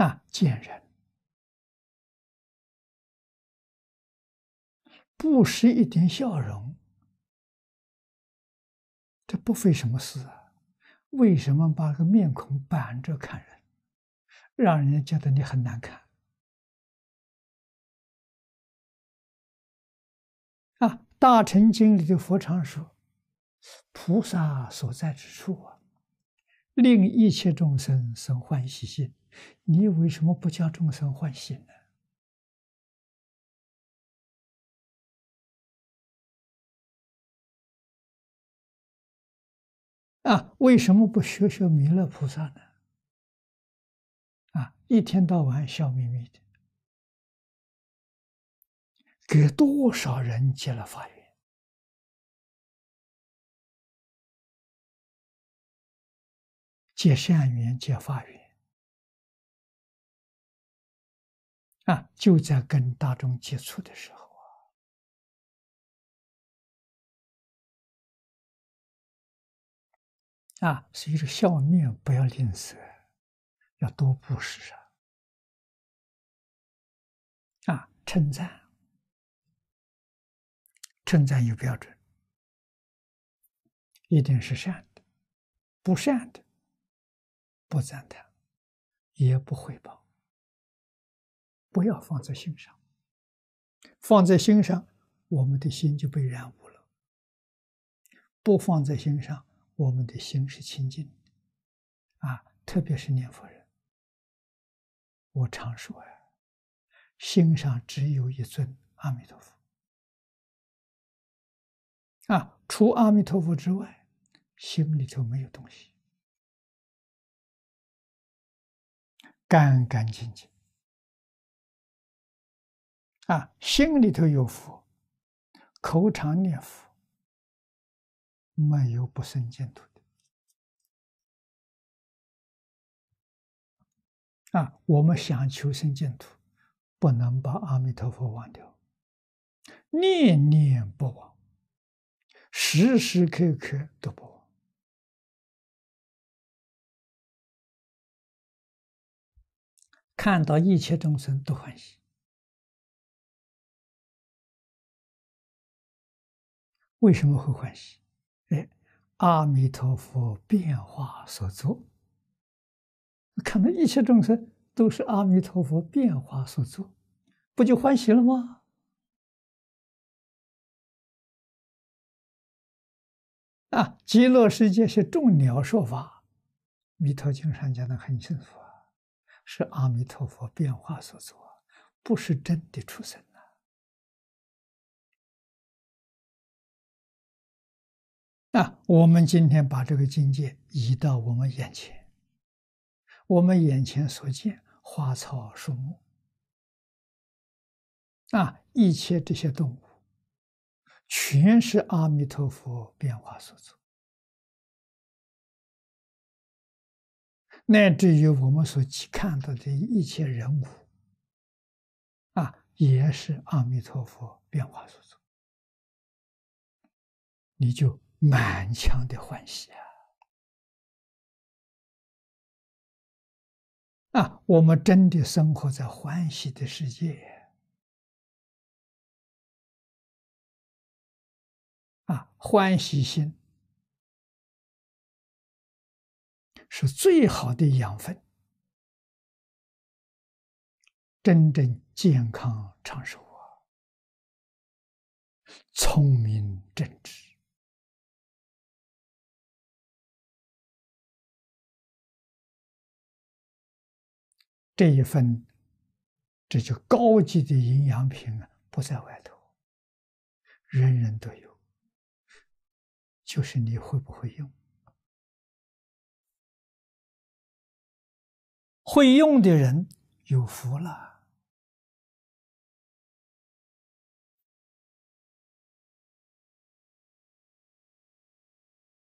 啊，见人不失一点笑容，这不费什么事啊？为什么把个面孔板着看人，让人家觉得你很难看啊？《大乘经》里的佛常说：“菩萨所在之处啊。”令一切众生生欢喜心，你为什么不叫众生欢喜呢？啊，为什么不学学弥勒菩萨呢？啊，一天到晚笑眯眯的，给多少人讲了法语？结善缘，结法缘。啊，就在跟大众接触的时候啊，啊，所以笑面不要吝啬，要多布施啊，啊，称赞，称赞有标准，一定是善的，不善的。不赞叹，也不回报，不要放在心上。放在心上，我们的心就被染污了；不放在心上，我们的心是清净的啊。特别是念佛人，我常说呀，心上只有一尊阿弥陀佛啊，除阿弥陀佛之外，心里头没有东西。干干净净，啊，心里头有佛，口常念佛，没有不生净土的。啊，我们想求生净土，不能把阿弥陀佛忘掉，念念不忘，时时刻刻都不忘。看到一切众生都欢喜，为什么会欢喜？哎，阿弥陀佛变化所作，看到一切众生都是阿弥陀佛变化所作，不就欢喜了吗？啊，极乐世界是众鸟说法，《弥陀经》上讲的很清楚。是阿弥陀佛变化所作，不是真的出生呐。啊，我们今天把这个境界移到我们眼前，我们眼前所见花草树木，啊，一切这些动物，全是阿弥陀佛变化所作。乃至于我们所看到的一切人物，啊，也是阿弥陀佛变化所作，你就满腔的欢喜啊！啊，我们真的生活在欢喜的世界啊，欢喜心。是最好的养分，真正健康长寿啊，聪明正直这一份，这就高级的营养品啊，不在外头，人人都有，就是你会不会用。会用的人有福了。